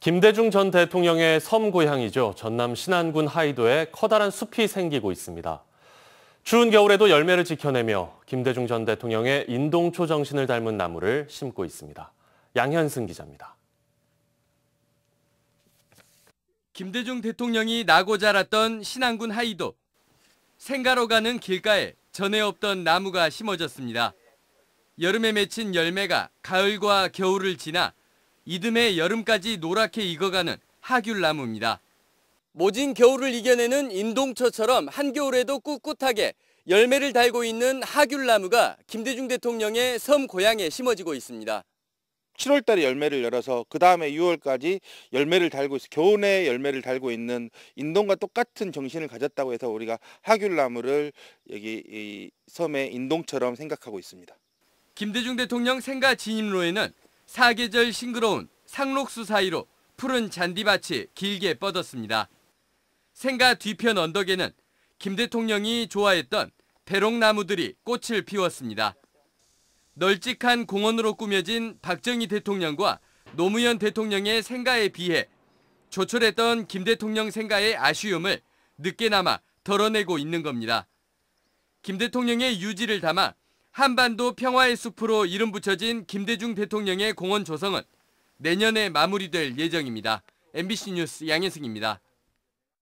김대중 전 대통령의 섬 고향이죠. 전남 신안군 하이도에 커다란 숲이 생기고 있습니다. 추운 겨울에도 열매를 지켜내며 김대중 전 대통령의 인동초 정신을 닮은 나무를 심고 있습니다. 양현승 기자입니다. 김대중 대통령이 나고 자랐던 신안군 하이도. 생가로 가는 길가에 전에 없던 나무가 심어졌습니다. 여름에 맺힌 열매가 가을과 겨울을 지나 이듬해 여름까지 노랗게 익어가는 하귤나무입니다. 모진 겨울을 이겨내는 인동초처럼 한겨울에도 꿋꿋하게 열매를 달고 있는 하귤나무가 김대중 대통령의 섬 고향에 심어지고 있습니다. 7월 달에 열매를 열어서 그 다음에 6월까지 열매를 달고 있어 겨우내 열매를 달고 있는 인동과 똑같은 정신을 가졌다고 해서 우리가 하귤나무를 여기 섬의 인동처럼 생각하고 있습니다. 김대중 대통령 생가 진입로에는 사계절 싱그러운 상록수 사이로 푸른 잔디밭이 길게 뻗었습니다. 생가 뒤편 언덕에는 김 대통령이 좋아했던 대롱나무들이 꽃을 피웠습니다. 널찍한 공원으로 꾸며진 박정희 대통령과 노무현 대통령의 생가에 비해 조촐했던 김 대통령 생가의 아쉬움을 늦게나마 덜어내고 있는 겁니다. 김 대통령의 유지를 담아 한반도 평화의 숲으로 이름 붙여진 김대중 대통령의 공원 조성은 내년에 마무리될 예정입니다. MBC 뉴스 양혜승입니다.